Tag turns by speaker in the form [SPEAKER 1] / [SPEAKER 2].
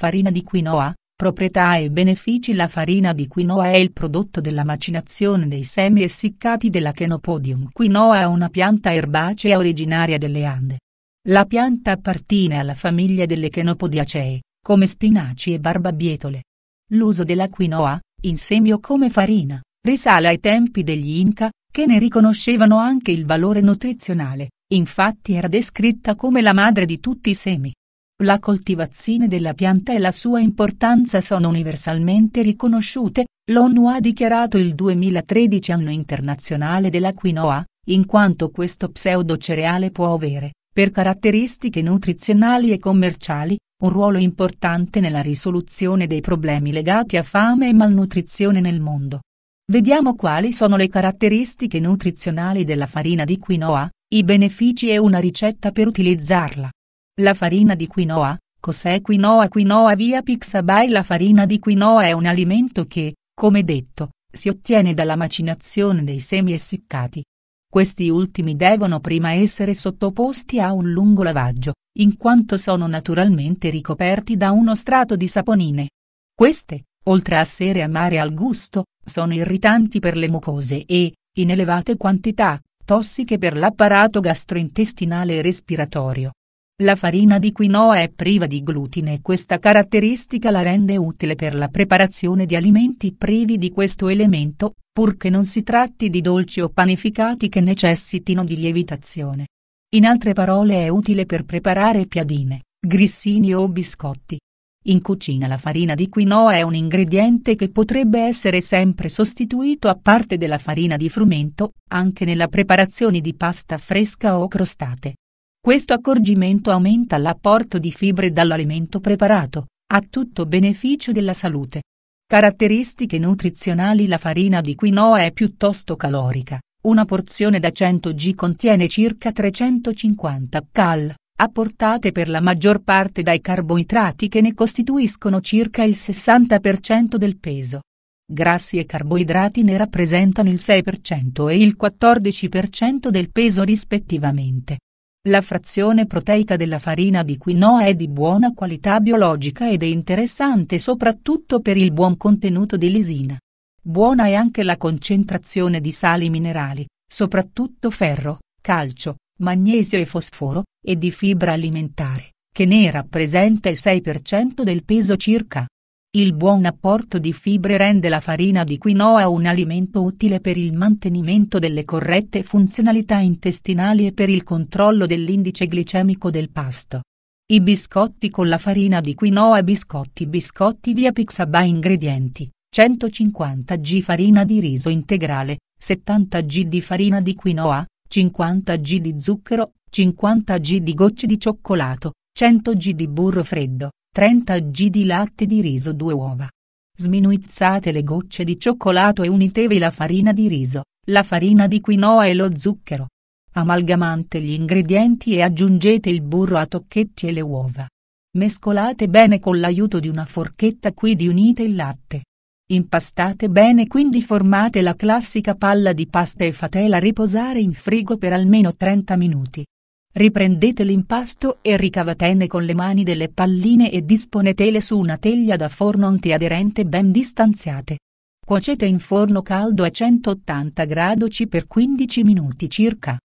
[SPEAKER 1] Farina di quinoa, proprietà e benefici La farina di quinoa è il prodotto della macinazione dei semi essiccati della Chenopodium quinoa è una pianta erbacea originaria delle Ande. La pianta appartiene alla famiglia delle Chenopodiacee, come spinaci e barbabietole. L'uso della quinoa, in semi o come farina, risale ai tempi degli Inca, che ne riconoscevano anche il valore nutrizionale, infatti era descritta come la madre di tutti i semi. La coltivazione della pianta e la sua importanza sono universalmente riconosciute, l'ONU ha dichiarato il 2013 anno internazionale della quinoa, in quanto questo pseudo cereale può avere, per caratteristiche nutrizionali e commerciali, un ruolo importante nella risoluzione dei problemi legati a fame e malnutrizione nel mondo. Vediamo quali sono le caratteristiche nutrizionali della farina di quinoa, i benefici e una ricetta per utilizzarla. La farina di quinoa, cos'è quinoa? Quinoa via Pixabay La farina di quinoa è un alimento che, come detto, si ottiene dalla macinazione dei semi essiccati. Questi ultimi devono prima essere sottoposti a un lungo lavaggio, in quanto sono naturalmente ricoperti da uno strato di saponine. Queste, oltre a essere amare al gusto, sono irritanti per le mucose e, in elevate quantità, tossiche per l'apparato gastrointestinale e respiratorio. La farina di quinoa è priva di glutine e questa caratteristica la rende utile per la preparazione di alimenti privi di questo elemento, purché non si tratti di dolci o panificati che necessitino di lievitazione. In altre parole è utile per preparare piadine, grissini o biscotti. In cucina la farina di quinoa è un ingrediente che potrebbe essere sempre sostituito a parte della farina di frumento, anche nella preparazione di pasta fresca o crostate. Questo accorgimento aumenta l'apporto di fibre dall'alimento preparato, a tutto beneficio della salute. Caratteristiche nutrizionali La farina di quinoa è piuttosto calorica, una porzione da 100 g contiene circa 350 cal, apportate per la maggior parte dai carboidrati che ne costituiscono circa il 60% del peso. Grassi e carboidrati ne rappresentano il 6% e il 14% del peso rispettivamente. La frazione proteica della farina di quinoa è di buona qualità biologica ed è interessante soprattutto per il buon contenuto di lisina. Buona è anche la concentrazione di sali minerali, soprattutto ferro, calcio, magnesio e fosforo, e di fibra alimentare, che ne rappresenta il 6% del peso circa. Il buon apporto di fibre rende la farina di quinoa un alimento utile per il mantenimento delle corrette funzionalità intestinali e per il controllo dell'indice glicemico del pasto. I biscotti con la farina di quinoa biscotti biscotti via Pixaba ingredienti, 150 g farina di riso integrale, 70 g di farina di quinoa, 50 g di zucchero, 50 g di gocce di cioccolato, 100 g di burro freddo. 30 g di latte di riso 2 uova. Sminuizzate le gocce di cioccolato e unitevi la farina di riso, la farina di quinoa e lo zucchero. Amalgamate gli ingredienti e aggiungete il burro a tocchetti e le uova. Mescolate bene con l'aiuto di una forchetta qui di unite il latte. Impastate bene quindi formate la classica palla di pasta e fatela riposare in frigo per almeno 30 minuti. Riprendete l'impasto e ricavatene con le mani delle palline e disponetele su una teglia da forno antiaderente ben distanziate. Cuocete in forno caldo a 180 gradi per 15 minuti circa.